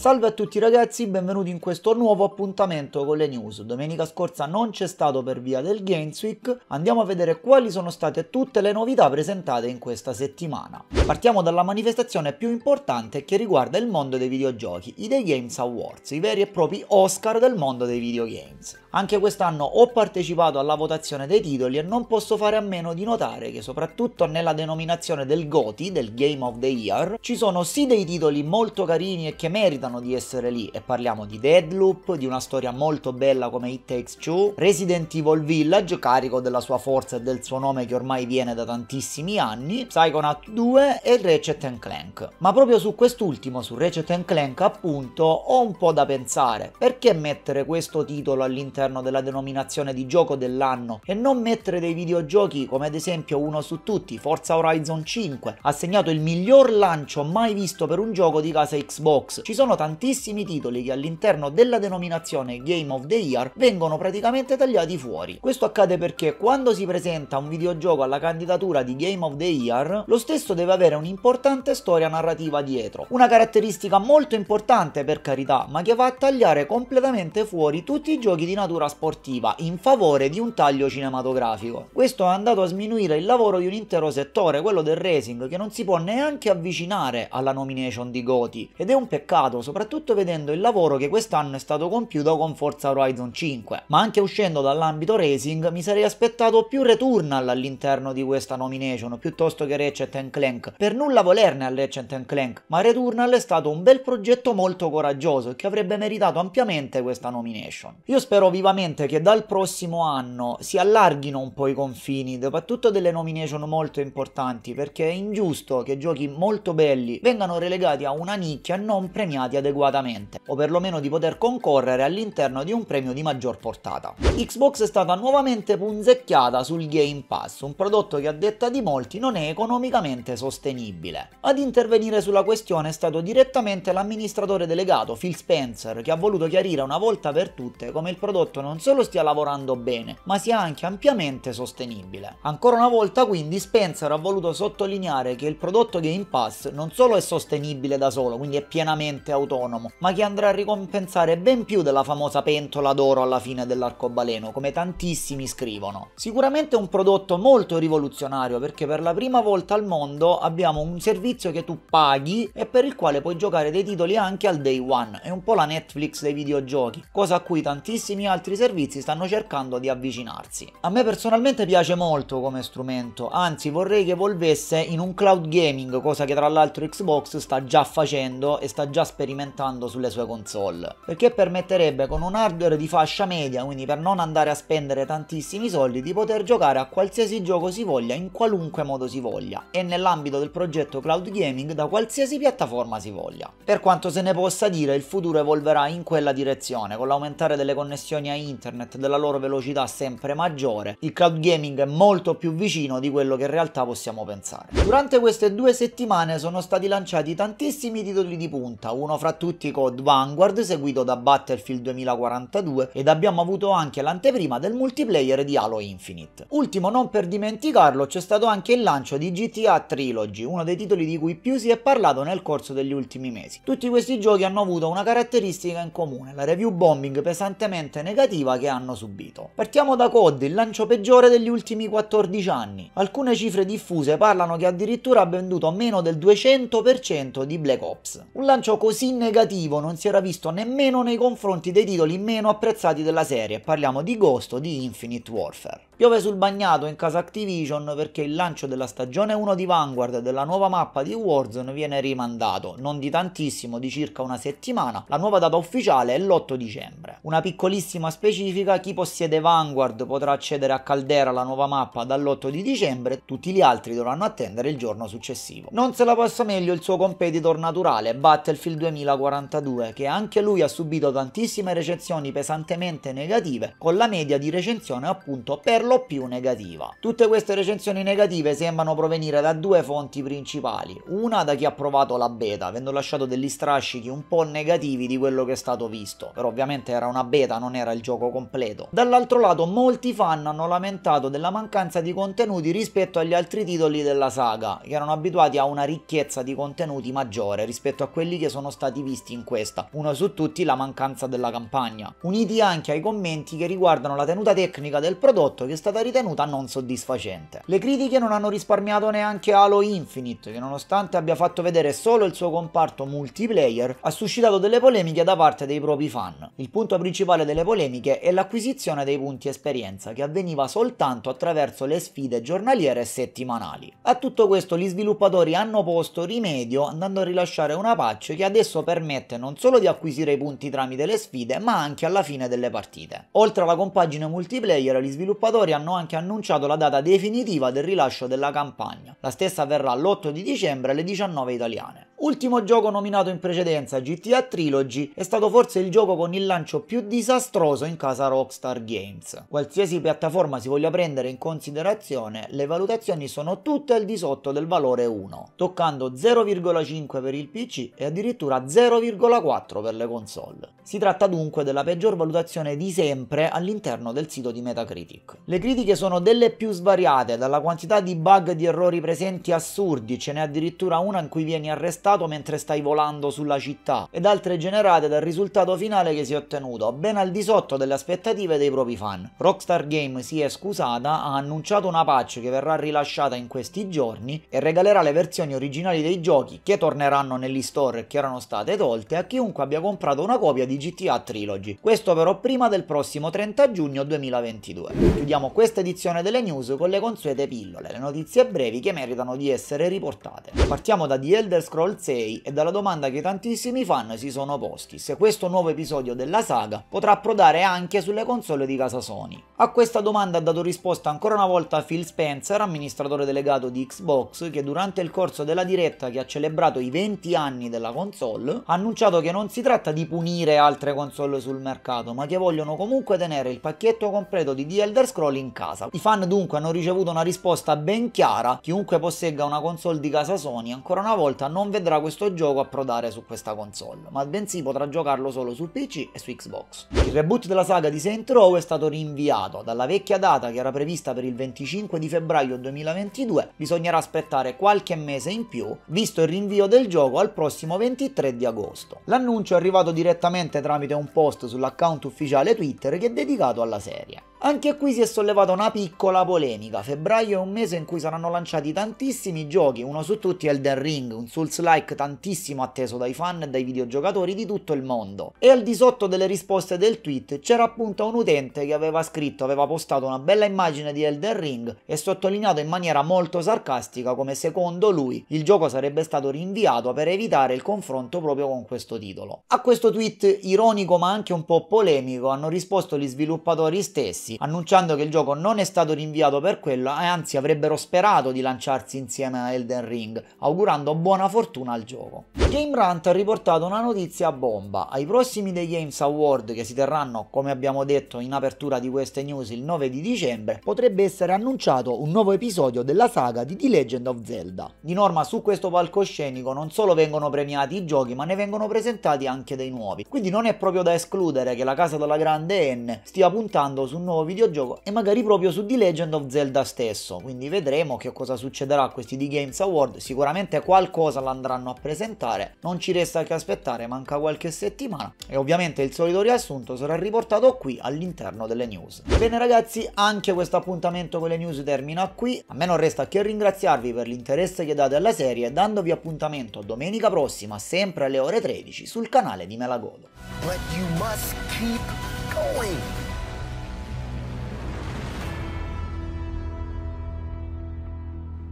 Salve a tutti ragazzi, benvenuti in questo nuovo appuntamento con le news. Domenica scorsa non c'è stato per via del Games Week, andiamo a vedere quali sono state tutte le novità presentate in questa settimana. Partiamo dalla manifestazione più importante che riguarda il mondo dei videogiochi, i The Games Awards, i veri e propri Oscar del mondo dei videogames. Anche quest'anno ho partecipato alla votazione dei titoli e non posso fare a meno di notare che soprattutto nella denominazione del GOTY, del Game of the Year, ci sono sì dei titoli molto carini e che meritano meritano di essere lì e parliamo di Deadloop, di una storia molto bella come It Takes Two, Resident Evil Village, carico della sua forza e del suo nome che ormai viene da tantissimi anni, Psychonaut 2 e Ratchet Clank. Ma proprio su quest'ultimo, su Ratchet Clank appunto, ho un po' da pensare. Perché mettere questo titolo all'interno della denominazione di gioco dell'anno e non mettere dei videogiochi come ad esempio uno su tutti, Forza Horizon 5, ha segnato il miglior lancio mai visto per un gioco di casa Xbox. Ci sono tantissimi titoli che all'interno della denominazione Game of the Year vengono praticamente tagliati fuori. Questo accade perché quando si presenta un videogioco alla candidatura di Game of the Year, lo stesso deve avere un'importante storia narrativa dietro. Una caratteristica molto importante per carità, ma che va a tagliare completamente fuori tutti i giochi di natura sportiva in favore di un taglio cinematografico. Questo è andato a sminuire il lavoro di un intero settore, quello del racing, che non si può neanche avvicinare alla nomination di Goti ed è un peccato soprattutto vedendo il lavoro che quest'anno è stato compiuto con Forza Horizon 5, ma anche uscendo dall'ambito racing mi sarei aspettato più Returnal all'interno di questa nomination piuttosto che Ratchet Clank, per nulla volerne a Ratchet Clank, ma Returnal è stato un bel progetto molto coraggioso e che avrebbe meritato ampiamente questa nomination. Io spero vivamente che dal prossimo anno si allarghino un po' i confini, soprattutto delle nomination molto importanti, perché è ingiusto che giochi molto belli vengano relegati a una nicchia e non premiati a adeguatamente, o perlomeno di poter concorrere all'interno di un premio di maggior portata. Xbox è stata nuovamente punzecchiata sul Game Pass, un prodotto che a detta di molti non è economicamente sostenibile. Ad intervenire sulla questione è stato direttamente l'amministratore delegato Phil Spencer, che ha voluto chiarire una volta per tutte come il prodotto non solo stia lavorando bene, ma sia anche ampiamente sostenibile. Ancora una volta quindi Spencer ha voluto sottolineare che il prodotto Game Pass non solo è sostenibile da solo, quindi è pienamente autonomo, autonomo, ma che andrà a ricompensare ben più della famosa pentola d'oro alla fine dell'arcobaleno, come tantissimi scrivono. Sicuramente è un prodotto molto rivoluzionario perché per la prima volta al mondo abbiamo un servizio che tu paghi e per il quale puoi giocare dei titoli anche al day one, è un po' la Netflix dei videogiochi, cosa a cui tantissimi altri servizi stanno cercando di avvicinarsi. A me personalmente piace molto come strumento, anzi vorrei che evolvesse in un cloud gaming, cosa che tra l'altro Xbox sta già facendo e sta già sperimentando sperimentando sulle sue console, perché permetterebbe con un hardware di fascia media, quindi per non andare a spendere tantissimi soldi, di poter giocare a qualsiasi gioco si voglia in qualunque modo si voglia e nell'ambito del progetto cloud gaming da qualsiasi piattaforma si voglia. Per quanto se ne possa dire, il futuro evolverà in quella direzione, con l'aumentare delle connessioni a internet, della loro velocità sempre maggiore, il cloud gaming è molto più vicino di quello che in realtà possiamo pensare. Durante queste due settimane sono stati lanciati tantissimi titoli di punta, uno fra fra tutti COD Vanguard, seguito da Battlefield 2042 ed abbiamo avuto anche l'anteprima del multiplayer di Halo Infinite. Ultimo non per dimenticarlo c'è stato anche il lancio di GTA Trilogy, uno dei titoli di cui più si è parlato nel corso degli ultimi mesi. Tutti questi giochi hanno avuto una caratteristica in comune, la review bombing pesantemente negativa che hanno subito. Partiamo da COD, il lancio peggiore degli ultimi 14 anni. Alcune cifre diffuse parlano che addirittura ha venduto meno del 200% di Black Ops. Un lancio così così negativo non si era visto nemmeno nei confronti dei titoli meno apprezzati della serie, parliamo di Ghost o di Infinite Warfare. Piove sul bagnato in casa Activision perché il lancio della stagione 1 di Vanguard della nuova mappa di Warzone viene rimandato, non di tantissimo, di circa una settimana. La nuova data ufficiale è l'8 dicembre. Una piccolissima specifica, chi possiede Vanguard potrà accedere a Caldera la nuova mappa dall'8 di dicembre, tutti gli altri dovranno attendere il giorno successivo. Non se la passa meglio il suo competitor naturale, Battlefield 2042, che anche lui ha subito tantissime recensioni pesantemente negative, con la media di recensione appunto per lo lo più negativa. Tutte queste recensioni negative sembrano provenire da due fonti principali, una da chi ha provato la beta, avendo lasciato degli strascichi un po' negativi di quello che è stato visto, però ovviamente era una beta, non era il gioco completo. Dall'altro lato molti fan hanno lamentato della mancanza di contenuti rispetto agli altri titoli della saga, che erano abituati a una ricchezza di contenuti maggiore rispetto a quelli che sono stati visti in questa, uno su tutti la mancanza della campagna, uniti anche ai commenti che riguardano la tenuta tecnica del prodotto che stata ritenuta non soddisfacente. Le critiche non hanno risparmiato neanche Halo Infinite, che nonostante abbia fatto vedere solo il suo comparto multiplayer, ha suscitato delle polemiche da parte dei propri fan. Il punto principale delle polemiche è l'acquisizione dei punti esperienza, che avveniva soltanto attraverso le sfide giornaliere e settimanali. A tutto questo gli sviluppatori hanno posto rimedio andando a rilasciare una patch che adesso permette non solo di acquisire i punti tramite le sfide, ma anche alla fine delle partite. Oltre alla compagine multiplayer, gli sviluppatori produttori hanno anche annunciato la data definitiva del rilascio della campagna. La stessa avverrà l'8 di dicembre alle 19 italiane. Ultimo gioco nominato in precedenza, GTA Trilogy, è stato forse il gioco con il lancio più disastroso in casa Rockstar Games. Qualsiasi piattaforma si voglia prendere in considerazione, le valutazioni sono tutte al di sotto del valore 1, toccando 0,5 per il PC e addirittura 0,4 per le console. Si tratta dunque della peggior valutazione di sempre all'interno del sito di Metacritic. Le critiche sono delle più svariate, dalla quantità di bug e di errori presenti assurdi, ce n'è addirittura una in cui vieni arrestato impattato mentre stai volando sulla città, ed altre generate dal risultato finale che si è ottenuto, ben al di sotto delle aspettative dei propri fan. Rockstar Game si è scusata, ha annunciato una patch che verrà rilasciata in questi giorni e regalerà le versioni originali dei giochi che torneranno negli store che erano state tolte a chiunque abbia comprato una copia di GTA Trilogy. Questo però prima del prossimo 30 giugno 2022. Chiudiamo questa edizione delle news con le consuete pillole, le notizie brevi che meritano di essere riportate. Partiamo da The Elder Scrolls Sansei ed è domanda che tantissimi fan si sono posti, se questo nuovo episodio della saga potrà approdare anche sulle console di casa Sony. A questa domanda ha dato risposta ancora una volta Phil Spencer, amministratore delegato di Xbox, che durante il corso della diretta che ha celebrato i 20 anni della console, ha annunciato che non si tratta di punire altre console sul mercato, ma che vogliono comunque tenere il pacchetto completo di The Elder Scroll in casa. I fan dunque hanno ricevuto una risposta ben chiara, chiunque possegga una console di casa Sony ancora una volta non vedrà potrà questo gioco approdare su questa console, ma bensì potrà giocarlo solo su PC e su Xbox. Il reboot della saga di Saint Row è stato rinviato, dalla vecchia data che era prevista per il 25 di febbraio 2022 bisognerà aspettare qualche mese in più, visto il rinvio del gioco al prossimo 23 di agosto. L'annuncio è arrivato direttamente tramite un post sull'account ufficiale Twitter che è dedicato alla serie. Anche qui si è sollevata una piccola polemica, febbraio è un mese in cui saranno lanciati tantissimi giochi, uno su tutti Elden Ring, un Souls-like like tantissimo atteso dai fan e dai videogiocatori di tutto il mondo. E al di sotto delle risposte del tweet c'era appunto un utente che aveva scritto, aveva postato una bella immagine di Elden Ring e sottolineato in maniera molto sarcastica come secondo lui il gioco sarebbe stato rinviato per evitare il confronto proprio con questo titolo. A questo tweet ironico ma anche un po' polemico hanno risposto gli sviluppatori stessi annunciando che il gioco non è stato rinviato per quello e anzi avrebbero sperato di lanciarsi insieme a Elden Ring augurando buona fortuna ritorna al gioco. Game Rant ha riportato una notizia a bomba. Ai prossimi The Games Award che si terranno, come abbiamo detto in apertura di queste news, il 9 di dicembre, potrebbe essere annunciato un nuovo episodio della saga di The Legend of Zelda. Di norma su questo palcoscenico non solo vengono premiati i giochi, ma ne vengono presentati anche dei nuovi. Quindi non è proprio da escludere che la casa della grande N stia puntando su un nuovo videogioco e magari proprio su The Legend of Zelda stesso. Quindi vedremo che cosa succederà a questi The Games Award. Sicuramente qualcosa l'andrà andranno a presentare. Non ci resta che aspettare, manca qualche settimana e ovviamente il solito riassunto sarà riportato qui all'interno delle news. Bene ragazzi, anche questo appuntamento con le news termina qui. A me non resta che ringraziarvi per l'interesse che date alla serie dandovi appuntamento domenica prossima sempre alle ore 13 sul canale di Melagodo.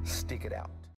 Stick it out.